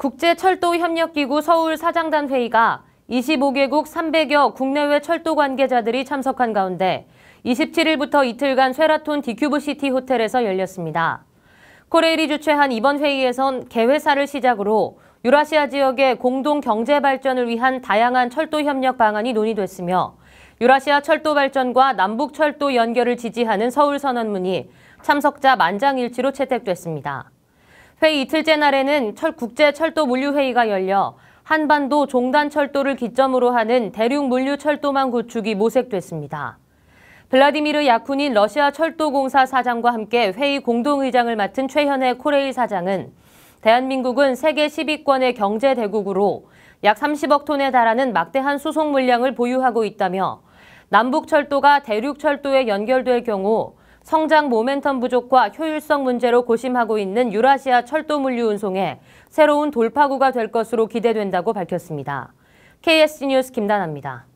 국제철도협력기구 서울 사장단 회의가 25개국 300여 국내외 철도 관계자들이 참석한 가운데 27일부터 이틀간 쇠라톤 디큐브시티 호텔에서 열렸습니다. 코레일이 주최한 이번 회의에선 개회사를 시작으로 유라시아 지역의 공동 경제 발전을 위한 다양한 철도 협력 방안이 논의됐으며 유라시아 철도 발전과 남북 철도 연결을 지지하는 서울 선언문이 참석자 만장일치로 채택됐습니다. 회의 이틀째 날에는 철 국제 철도 물류 회의가 열려 한반도 종단 철도를 기점으로 하는 대륙 물류 철도망 구축이 모색됐습니다. 블라디미르 야쿠닌 러시아 철도공사 사장과 함께 회의 공동의장을 맡은 최현애 코레일 사장은 대한민국은 세계 10위권의 경제대국으로 약 30억 톤에 달하는 막대한 수송 물량을 보유하고 있다며 남북철도가 대륙철도에 연결될 경우 성장 모멘텀 부족과 효율성 문제로 고심하고 있는 유라시아 철도 물류 운송에 새로운 돌파구가 될 것으로 기대된다고 밝혔습니다. KSC 뉴스 김다나입니다.